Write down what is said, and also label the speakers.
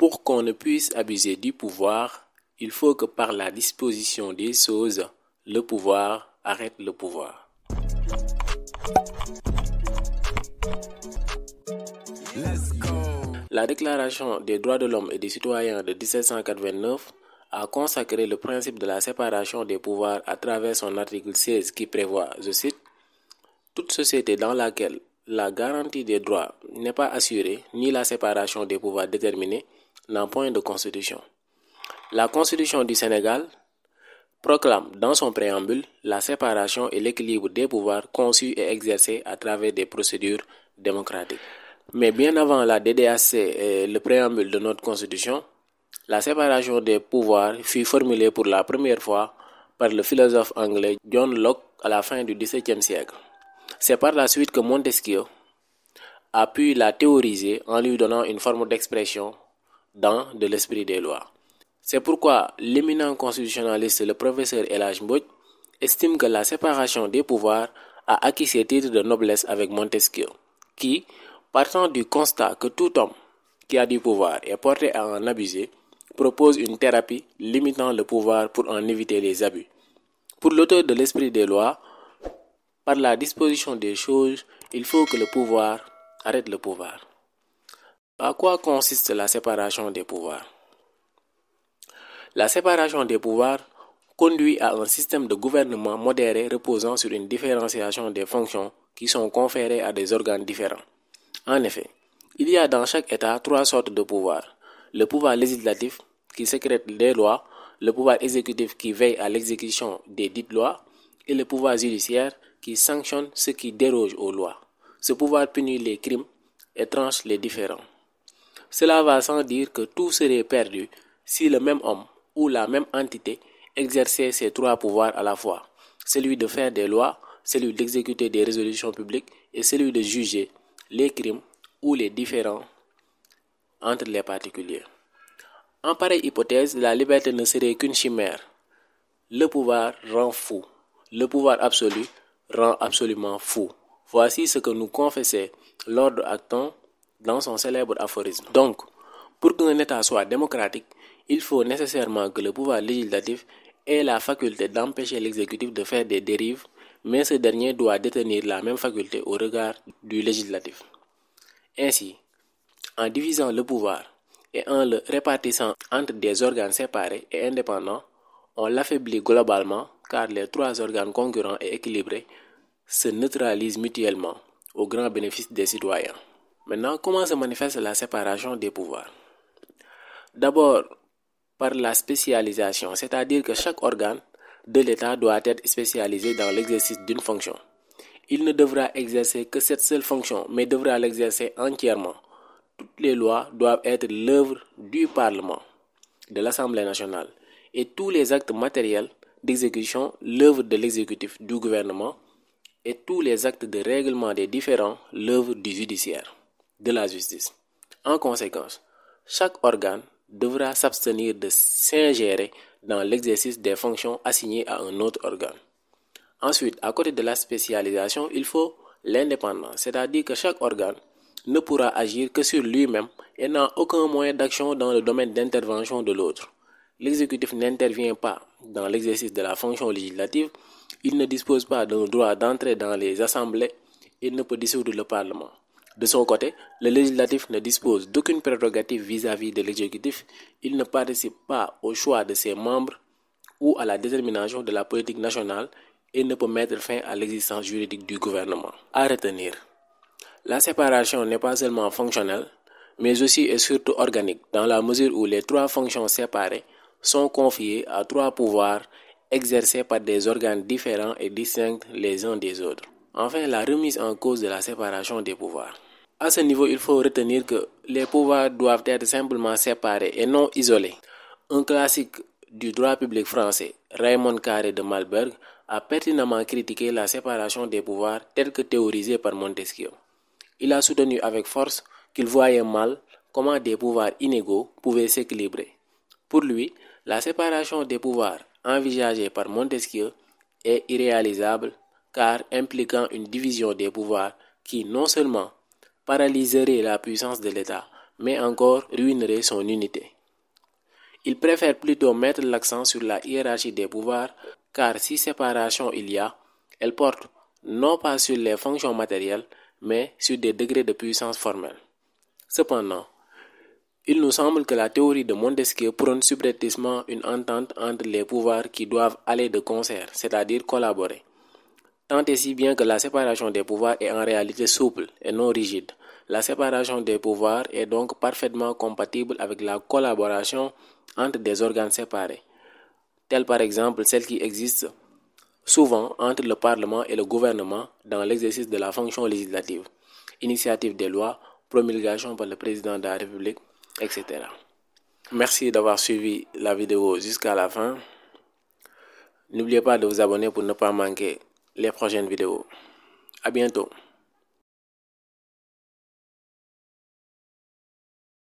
Speaker 1: Pour qu'on ne puisse abuser du pouvoir, il faut que par la disposition des choses, le pouvoir arrête le pouvoir. La Déclaration des droits de l'homme et des citoyens de 1789 a consacré le principe de la séparation des pouvoirs à travers son article 16 qui prévoit, je cite, Toute société dans laquelle la garantie des droits n'est pas assurée, ni la séparation des pouvoirs déterminée, n'a point de constitution. La Constitution du Sénégal proclame dans son préambule la séparation et l'équilibre des pouvoirs conçus et exercés à travers des procédures démocratiques. Mais bien avant la DDAC et le préambule de notre Constitution, la séparation des pouvoirs fut formulée pour la première fois par le philosophe anglais John Locke à la fin du XVIIe siècle. C'est par la suite que Montesquieu a pu la théoriser en lui donnant une forme d'expression dans de l'esprit des lois. C'est pourquoi l'éminent constitutionnaliste le professeur Elage Mbodj estime que la séparation des pouvoirs a acquis ses titres de noblesse avec Montesquieu, qui, partant du constat que tout homme qui a du pouvoir est porté à en abuser, propose une thérapie limitant le pouvoir pour en éviter les abus. Pour l'auteur de l'esprit des lois, par la disposition des choses, il faut que le pouvoir arrête le pouvoir. À quoi consiste la séparation des pouvoirs La séparation des pouvoirs conduit à un système de gouvernement modéré reposant sur une différenciation des fonctions qui sont conférées à des organes différents. En effet, il y a dans chaque État trois sortes de pouvoirs. Le pouvoir législatif qui sécrète les lois, le pouvoir exécutif qui veille à l'exécution des dites lois et le pouvoir judiciaire qui sanctionne ce qui déroge aux lois. Ce pouvoir punit les crimes et tranche les différends. Cela va sans dire que tout serait perdu si le même homme ou la même entité exerçait ces trois pouvoirs à la fois, celui de faire des lois, celui d'exécuter des résolutions publiques et celui de juger les crimes ou les différends entre les particuliers. En pareille hypothèse, la liberté ne serait qu'une chimère. Le pouvoir rend fou. Le pouvoir absolu rend absolument fou. Voici ce que nous confessait l'ordre Acton dans son célèbre aphorisme. Donc, pour qu'un État soit démocratique, il faut nécessairement que le pouvoir législatif ait la faculté d'empêcher l'exécutif de faire des dérives, mais ce dernier doit détenir la même faculté au regard du législatif. Ainsi, en divisant le pouvoir et en le répartissant entre des organes séparés et indépendants, on l'affaiblit globalement car les trois organes concurrents et équilibrés se neutralisent mutuellement au grand bénéfice des citoyens. Maintenant, comment se manifeste la séparation des pouvoirs D'abord, par la spécialisation, c'est-à-dire que chaque organe de l'État doit être spécialisé dans l'exercice d'une fonction. Il ne devra exercer que cette seule fonction, mais devra l'exercer entièrement. Toutes les lois doivent être l'œuvre du Parlement, de l'Assemblée nationale, et tous les actes matériels d'exécution, l'œuvre de l'exécutif du gouvernement, et tous les actes de règlement des différents, l'œuvre du judiciaire de la justice. En conséquence, chaque organe devra s'abstenir de s'ingérer dans l'exercice des fonctions assignées à un autre organe. Ensuite, à côté de la spécialisation, il faut l'indépendance, c'est-à-dire que chaque organe ne pourra agir que sur lui-même et n'a aucun moyen d'action dans le domaine d'intervention de l'autre. L'exécutif n'intervient pas dans l'exercice de la fonction législative, il ne dispose pas d'un droit d'entrée dans les assemblées et ne peut dissoudre le Parlement. De son côté, le législatif ne dispose d'aucune prérogative vis-à-vis de l'exécutif. Il ne participe pas au choix de ses membres ou à la détermination de la politique nationale et ne peut mettre fin à l'existence juridique du gouvernement. À retenir, la séparation n'est pas seulement fonctionnelle, mais aussi et surtout organique, dans la mesure où les trois fonctions séparées sont confiées à trois pouvoirs exercés par des organes différents et distincts les uns des autres. Enfin, la remise en cause de la séparation des pouvoirs. À ce niveau, il faut retenir que les pouvoirs doivent être simplement séparés et non isolés. Un classique du droit public français, Raymond Carré de Malberg, a pertinemment critiqué la séparation des pouvoirs telle que théorisée par Montesquieu. Il a soutenu avec force qu'il voyait mal comment des pouvoirs inégaux pouvaient s'équilibrer. Pour lui, la séparation des pouvoirs envisagée par Montesquieu est irréalisable car impliquant une division des pouvoirs qui non seulement paralyserait la puissance de l'État, mais encore ruinerait son unité. Il préfère plutôt mettre l'accent sur la hiérarchie des pouvoirs, car si séparation il y a, elle porte non pas sur les fonctions matérielles, mais sur des degrés de puissance formelle. Cependant, il nous semble que la théorie de Montesquieu prône subrepticement une entente entre les pouvoirs qui doivent aller de concert, c'est-à-dire collaborer. Tant et si bien que la séparation des pouvoirs est en réalité souple et non rigide. La séparation des pouvoirs est donc parfaitement compatible avec la collaboration entre des organes séparés, tels par exemple celle qui existe souvent entre le Parlement et le gouvernement dans l'exercice de la fonction législative, initiative des lois, promulgation par le président de la République, etc. Merci d'avoir suivi la vidéo jusqu'à la fin. N'oubliez pas de vous abonner pour ne pas manquer les prochaines vidéos. À bientôt.